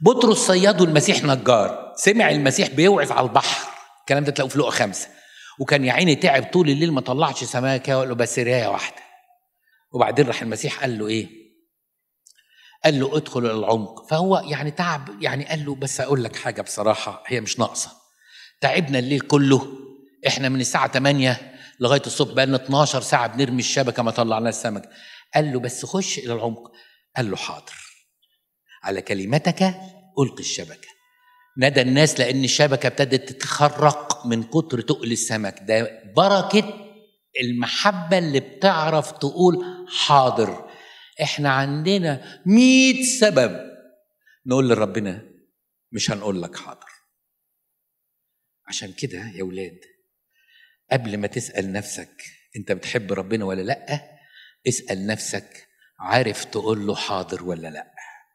بطرس صياد والمسيح نجار سمع المسيح بيوعظ على البحر الكلام ده تلاقوه في لقاء خمسة وكان يا عيني تعب طول الليل ما طلعش سمكة ولا بس رايه واحدة وبعدين راح المسيح قال له ايه قال له ادخل الى العمق فهو يعني تعب يعني قال له بس اقول لك حاجة بصراحة هي مش ناقصة تعبنا الليل كله احنا من الساعة 8 لغاية الصبح بقى لنا 12 ساعة بنرمي الشبكة ما طلعناش السمك قال له بس خش إلى العمق قال له حاضر على كلمتك ألقي الشبكة نادى الناس لأن الشبكة ابتدت تتخرق من كتر تقل السمك ده بركة المحبة اللي بتعرف تقول حاضر احنا عندنا مئة سبب نقول لربنا مش هنقول لك حاضر عشان كده يا ولاد قبل ما تسأل نفسك انت بتحب ربنا ولا لأ اسأل نفسك عارف تقول له حاضر ولا لأ